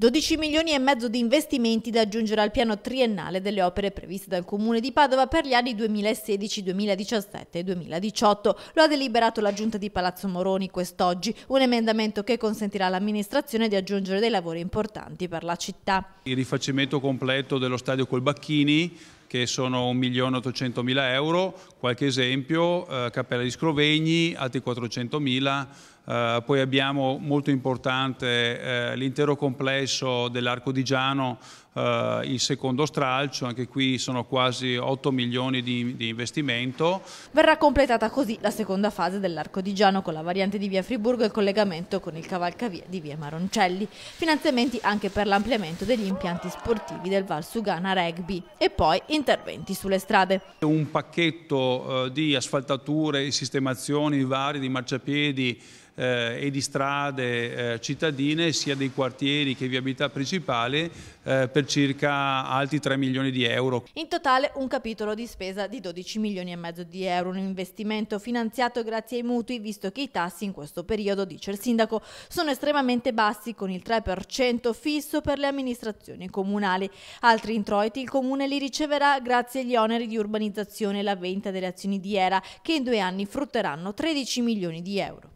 12 milioni e mezzo di investimenti da aggiungere al piano triennale delle opere previste dal Comune di Padova per gli anni 2016, 2017 e 2018. Lo ha deliberato la Giunta di Palazzo Moroni quest'oggi, un emendamento che consentirà all'amministrazione di aggiungere dei lavori importanti per la città. Il rifacimento completo dello stadio Colbacchini che sono 1.800.000 euro, qualche esempio, eh, Cappella di Scrovegni, altri 400.000, eh, poi abbiamo molto importante uh, l'intero complesso dell'Arco di Giano, uh, il secondo stralcio, anche qui sono quasi 8 milioni di, di investimento. Verrà completata così la seconda fase dell'Arco di Giano con la variante di via Friburgo e il collegamento con il cavalcavia di via Maroncelli. Finanziamenti anche per l'ampliamento degli impianti sportivi del Val Sugana Rugby e poi interventi sulle strade. Un pacchetto di asfaltature e sistemazioni varie di marciapiedi eh, e di strade eh, cittadine sia dei quartieri che viabilità principale eh, per circa altri 3 milioni di euro. In totale un capitolo di spesa di 12 milioni e mezzo di euro, un investimento finanziato grazie ai mutui visto che i tassi in questo periodo, dice il sindaco, sono estremamente bassi con il 3% fisso per le amministrazioni comunali. Altri introiti il comune li riceverà grazie agli oneri di urbanizzazione e la vendita delle azioni di ERA che in due anni frutteranno 13 milioni di euro.